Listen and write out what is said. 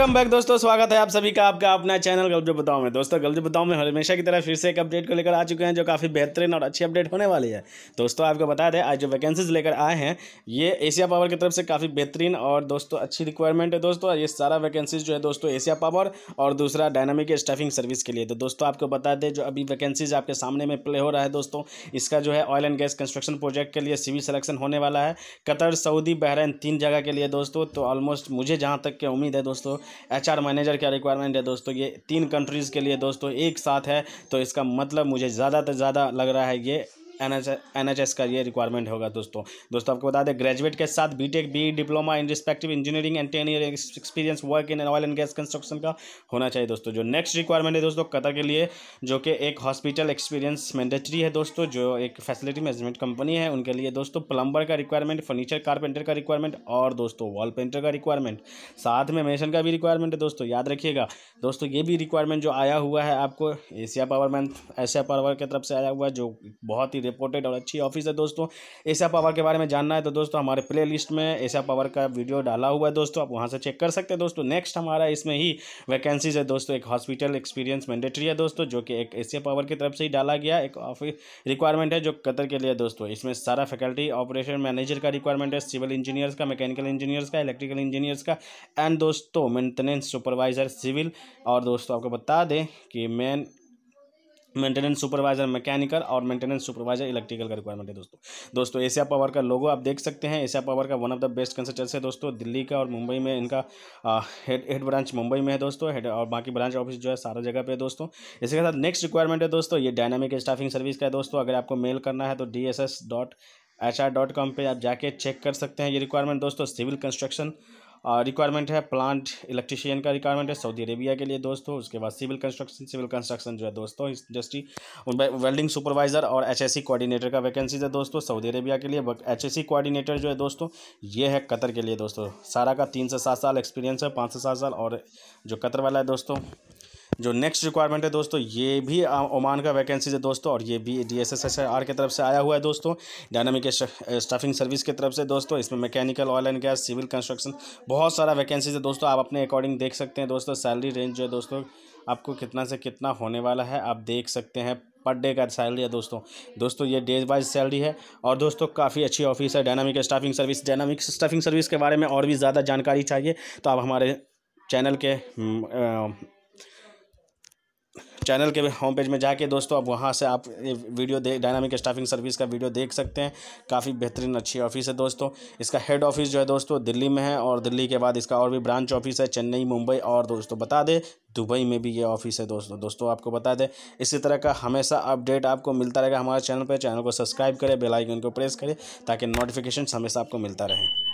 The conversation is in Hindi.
वेलकम बैक दोस्तों स्वागत है आप सभी का आपका अपना चैनल गलजो बताओ में दोस्तों गलजो बताओ में हमेशा की तरह फिर से एक अपडेट को लेकर आ चुके हैं जो काफ़ी बेहतरीन और अच्छी अपडेट होने वाली है दोस्तों आपको बता दें आज जो वैकेंसीज लेकर आए हैं ये एशिया पावर की तरफ से काफ़ी बेहतरीन और दोस्तों अच्छी रिक्वायरमेंट है दोस्तों ये सारा वैकेंसीज जो है दोस्तों एशिया पावर और दूसरा डायनामिक स्टाफिंग सर्विस के लिए तो दोस्तों आपको बता दें जो अभी वैकेंसीज आपके सामने में प्ले हो रहा है दोस्तों इसका जो है oil and gas construction project के लिए सिविल सलेक्शन होने वाला है कतर सऊदी बहरीन तीन जगह के लिए दोस्तों तो ऑलमोस्ट मुझे जहाँ तक की उम्मीद है दोस्तों एचआर मैनेजर क्या रिक्वायरमेंट है दोस्तों ये तीन कंट्रीज़ के लिए दोस्तों एक साथ है तो इसका मतलब मुझे ज़्यादा से ज़्यादा लग रहा है ये एन एच का ये रिक्वायरमेंट होगा दोस्तों दोस्तों आपको बता दें ग्रेजुएट के साथ BTech B diploma in respective engineering and ten year experience work in oil and gas construction का होना चाहिए दोस्तों जो नेक्स्ट रिक्वायरमेंट है दोस्तों कतर के लिए जो कि एक हॉस्पिटल एक्सपीरियंस मैंडेटरी है दोस्तों जो एक फैसिलिटी मैनेजमेंट कंपनी है उनके लिए दोस्तों प्लम्बर का रिक्वायरमेंट फर्नीचर कारपेंटर का रिक्वायरमेंट और दोस्तों वॉल पेंटर का रिक्वायरमेंट साथ में मेशन का भी रिक्वायरमेंट है दोस्तों याद रखिएगा दोस्तों ये भी रिक्वायरमेंट जो आया हुआ है आपको Asia Power man Asia Power की तरफ से आया हुआ है जो बहुत ही रिपोर्टेड और अच्छी ऑफिस है दोस्तों एशिया पावर के बारे में जानना है तो दोस्तों हमारे प्ले लिस्ट में एशिया पावर का वीडियो डाला हुआ है दोस्तों आप वहाँ से चेक कर सकते हैं दोस्तों नेक्स्ट हमारा इसमें ही वैकेंसीज है दोस्तों एक हॉस्पिटल एक्सपीरियंस मैंडेटरी है दोस्तों जो कि एक एशिया पावर की तरफ से ही डाला गया एक ऑफिस रिक्वायरमेंट है जो कतर के लिए दोस्तों इसमें सारा फैकल्टी ऑपरेशन मैनेजर का रिक्वायरमेंट है सिविल इंजीनियर्स का मैकेनिकल इंजीनियर्स का इलेक्ट्रिकल इंजीनियर्स का एंड दोस्तों मेंटेनेंस सुपरवाइजर सिविल और दोस्तों आपको बता दें कि मेन मेंटेनेंस सुपरवाइजर मैकेनिकल और मेंटेनेंस सुपरवाइजर इलेक्ट्रिकल का रिक्वायरमेंट है दोस्तों दोस्तों एशिया पावर का लोगो आप देख सकते हैं एशिया पावर का one of the best consultants है दोस्तों दिल्ली का और मुंबई में इनका हेड हेड ब्रांच मुंबई में है दोस्तों हेड और बाकी ब्रांच ऑफिस जो है सारा जगह पे दोस्तों इसी के साथ नेक्स्ट रिक्वायरमेंट है दोस्तों ये डायनामिक स्टाफिंग सर्विस का है दोस्तों अगर आपको मेल करना है तो D S S dot H R dot com पर आप जाके चेक कर सकते हैं ये रिक्वायरमेंट दोस्तों सिविल कंस्ट्रक्शन रिक्वायरमेंट है प्लांट इलेक्ट्रिशियन का रिक्वायरमेंट है सऊदी अरेबिया के लिए दोस्तों उसके बाद सिविल कंस्ट्रक्शन सिविल कंस्ट्रक्शन जो है दोस्तों इंडस्ट्री वेल्डिंग सुपरवाइजर और एच कोऑर्डिनेटर का वैकेंसीज है दोस्तों सऊदी अरेबिया के लिए एच कोऑर्डिनेटर जो है दोस्तों ये है कतर के लिए दोस्तों सारा का तीन से सात साल एक्सपीरियंस है पाँच से सात साल और जो कतर वाला है दोस्तों जो नेक्स्ट रिक्वायरमेंट है दोस्तों ये भी ओमान का वैकेंसीज है दोस्तों और ये भी डी एस की तरफ से आया हुआ है दोस्तों डायनामिक स्टाफिंग सर्विस की तरफ से दोस्तों इसमें mechanical oil and gas civil construction बहुत सारा वैकेंसीज है दोस्तों आप अपने अकॉर्डिंग देख सकते हैं दोस्तों सैलरी रेंज जो है दोस्तों आपको कितना से कितना होने वाला है आप देख सकते हैं पर डे का सैलरी है दोस्तों दोस्तों ये डेज वाइज सैलरी है और दोस्तों काफ़ी अच्छी ऑफिस है dynamic staffing service dynamic staffing service के बारे में और भी ज़्यादा जानकारी चाहिए तो आप हमारे चैनल के हम्म, चैनल के होम पेज में जाके दोस्तों आप वहाँ से आप ये वीडियो देख डायनामिक स्टाफिंग सर्विस का वीडियो देख सकते हैं काफ़ी बेहतरीन अच्छी ऑफिस है दोस्तों इसका हेड ऑफिस जो है दोस्तों दिल्ली में है और दिल्ली के बाद इसका और भी ब्रांच ऑफिस है चेन्नई मुंबई और दोस्तों बता दें दुबई में भी ये ऑफिस है दोस्तों दोस्तों आपको बता दें इसी तरह का हमेशा अपडेट आपको मिलता रहेगा हमारे चैनल पर चैनल को सब्सक्राइब करें बेलाइकन को प्रेस करें ताकि नोटिफिकेशन हमेशा आपको मिलता रहे